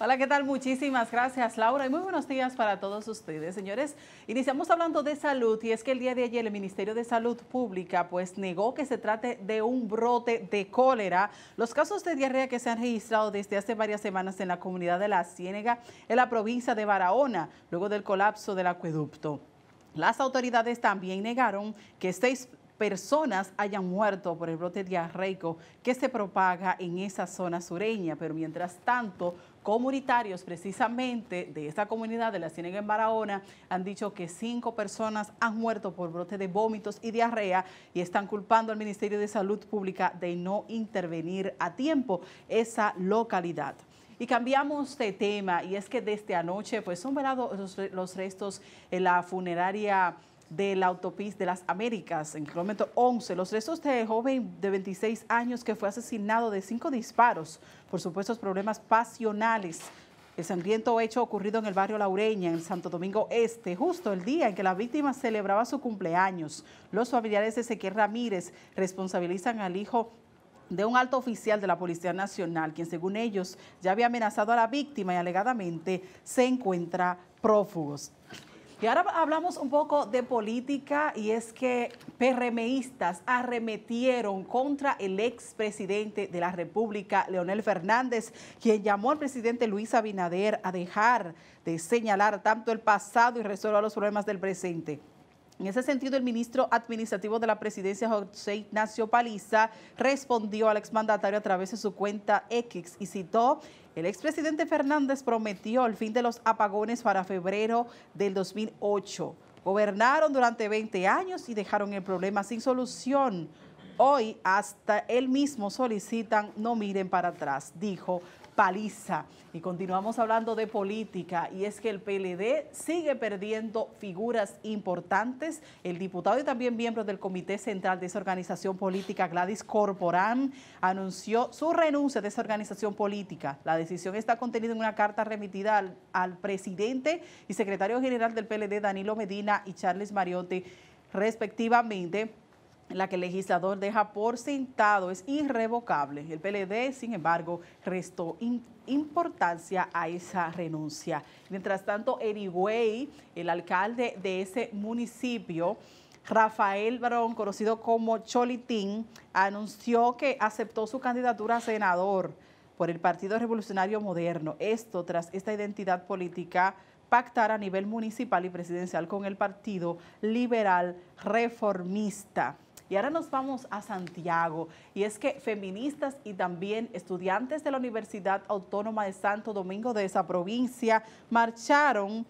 Hola, ¿qué tal? Muchísimas gracias, Laura, y muy buenos días para todos ustedes. Señores, iniciamos hablando de salud y es que el día de ayer el Ministerio de Salud Pública pues negó que se trate de un brote de cólera. Los casos de diarrea que se han registrado desde hace varias semanas en la comunidad de La Ciénega, en la provincia de Barahona, luego del colapso del acueducto. Las autoridades también negaron que estéis personas hayan muerto por el brote diarreico que se propaga en esa zona sureña, pero mientras tanto comunitarios precisamente de esta comunidad de la Cienega en Barahona han dicho que cinco personas han muerto por brote de vómitos y diarrea y están culpando al Ministerio de Salud Pública de no intervenir a tiempo esa localidad. Y cambiamos de tema y es que desde anoche pues son velados los restos en la funeraria de la autopista de las Américas, en kilómetro 11, los restos de joven de 26 años que fue asesinado de cinco disparos por supuestos problemas pasionales. El sangriento hecho ocurrido en el barrio Laureña, en Santo Domingo Este, justo el día en que la víctima celebraba su cumpleaños. Los familiares de Ezequiel Ramírez responsabilizan al hijo de un alto oficial de la Policía Nacional, quien según ellos ya había amenazado a la víctima y alegadamente se encuentra prófugos. Y ahora hablamos un poco de política y es que PRMistas arremetieron contra el expresidente de la República, Leonel Fernández, quien llamó al presidente Luis Abinader a dejar de señalar tanto el pasado y resolver los problemas del presente. En ese sentido, el ministro administrativo de la presidencia, José Ignacio Paliza, respondió al exmandatario a través de su cuenta X y citó, el expresidente Fernández prometió el fin de los apagones para febrero del 2008. Gobernaron durante 20 años y dejaron el problema sin solución. Hoy hasta él mismo solicitan no miren para atrás, dijo paliza. Y continuamos hablando de política y es que el PLD sigue perdiendo figuras importantes. El diputado y también miembro del Comité Central de esa organización política, Gladys Corporán, anunció su renuncia de esa organización política. La decisión está contenida en una carta remitida al, presidente y secretario general del PLD, Danilo Medina y Charles Mariotti, respectivamente la que el legislador deja por sentado es irrevocable. El PLD, sin embargo, restó importancia a esa renuncia. Mientras tanto, Erigüey, el alcalde de ese municipio, Rafael Barón, conocido como Cholitín, anunció que aceptó su candidatura a senador por el Partido Revolucionario Moderno. Esto tras esta identidad política pactar a nivel municipal y presidencial con el Partido Liberal Reformista. Y ahora nos vamos a Santiago. Y es que feministas y también estudiantes de la Universidad Autónoma de Santo Domingo de esa provincia marcharon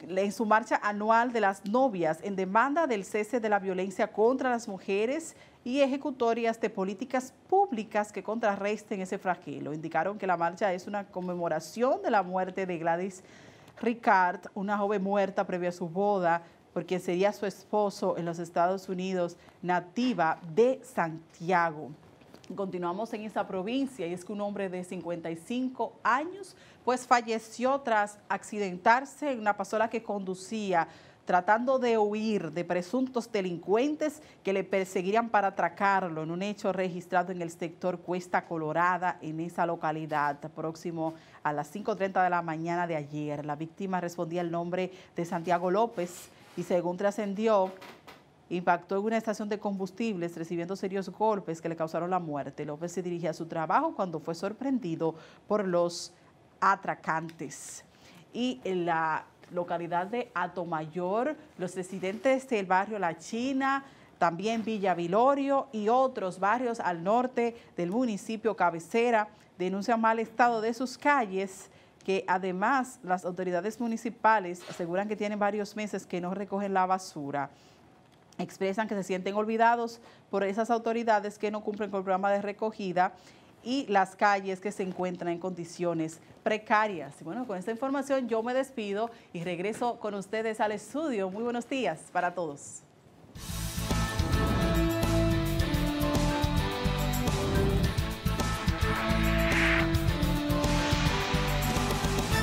en su marcha anual de las novias en demanda del cese de la violencia contra las mujeres y ejecutorias de políticas públicas que contrarresten ese flagelo. Indicaron que la marcha es una conmemoración de la muerte de Gladys Ricard, una joven muerta previa a su boda porque sería su esposo en los Estados Unidos, nativa de Santiago. Continuamos en esa provincia y es que un hombre de 55 años pues falleció tras accidentarse en una pasola que conducía tratando de huir de presuntos delincuentes que le perseguirían para atracarlo en un hecho registrado en el sector Cuesta Colorada, en esa localidad, próximo a las 5.30 de la mañana de ayer. La víctima respondía el nombre de Santiago López y según trascendió, impactó en una estación de combustibles recibiendo serios golpes que le causaron la muerte. López se dirigía a su trabajo cuando fue sorprendido por los atracantes. Y en la localidad de Atomayor, los residentes del barrio La China, también Villa Vilorio y otros barrios al norte del municipio cabecera denuncian mal estado de sus calles que además las autoridades municipales aseguran que tienen varios meses que no recogen la basura. Expresan que se sienten olvidados por esas autoridades que no cumplen con el programa de recogida y las calles que se encuentran en condiciones precarias. Bueno, con esta información yo me despido y regreso con ustedes al estudio. Muy buenos días para todos.